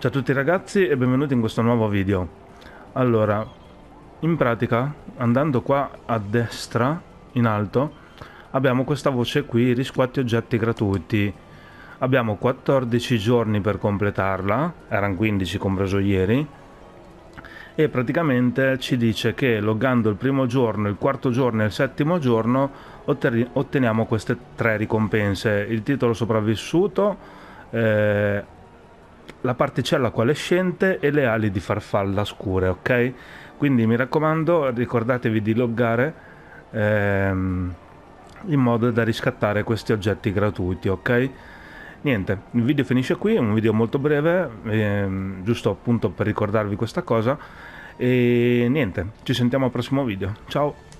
Ciao a tutti ragazzi e benvenuti in questo nuovo video Allora, in pratica andando qua a destra in alto abbiamo questa voce qui riscuatti oggetti gratuiti Abbiamo 14 giorni per completarla, erano 15 compreso ieri e praticamente ci dice che loggando il primo giorno, il quarto giorno e il settimo giorno otteniamo queste tre ricompense il titolo sopravvissuto eh, la particella coalescente e le ali di farfalla scure, ok? Quindi mi raccomando, ricordatevi di loggare ehm, in modo da riscattare questi oggetti gratuiti, ok? Niente, il video finisce qui, è un video molto breve, ehm, giusto appunto per ricordarvi questa cosa. E niente, ci sentiamo al prossimo video. Ciao!